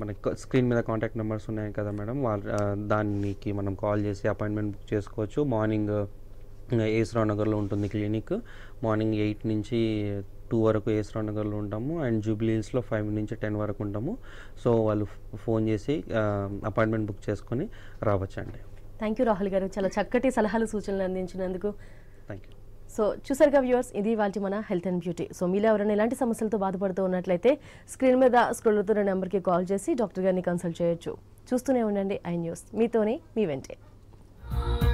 మనకి స్క్రీన్ మీద కాంటాక్ట్ నెంబర్స్ ఉన్నాయి కదా మేడం వాళ్ళ దానికి మనం కాల్ చేసి అపాయింట్మెంట్ బుక్ చేసుకోవచ్చు మార్నింగ్ ఏసరావు నగర్లో ఉంటుంది క్లినిక్ మార్నింగ్ ఎయిట్ నుంచి టూ వరకు ఏసురానగర్లో ఉంటాము అండ్ జూబ్లీస్లో ఫైవ్ నుంచి టెన్ వరకు ఉంటాము సో వాళ్ళు ఫోన్ చేసి అపాయింట్మెంట్ బుక్ చేసుకొని రావచ్చండి థ్యాంక్ యూ రాహుల్ గారు చాలా చక్కటి సలహాలు సూచనలు అందించినందుకు థ్యాంక్ యూ సో చూసారుగా వ్యూవర్స్ ఇది వాళ్ళకి మన హెల్త్ అండ్ బ్యూటీ సో మీలో ఎవరైనా ఎలాంటి సమస్యలతో బాధపడుతూ ఉన్నట్లయితే స్క్రీన్ మీద స్క్రోల్ అవుతున్న నెంబర్కి కాల్ చేసి డాక్టర్ గారిని కన్సల్ట్ చేయొచ్చు చూస్తూనే ఉండండి ఐ న్యూస్ మీతోనే మీ వెంటే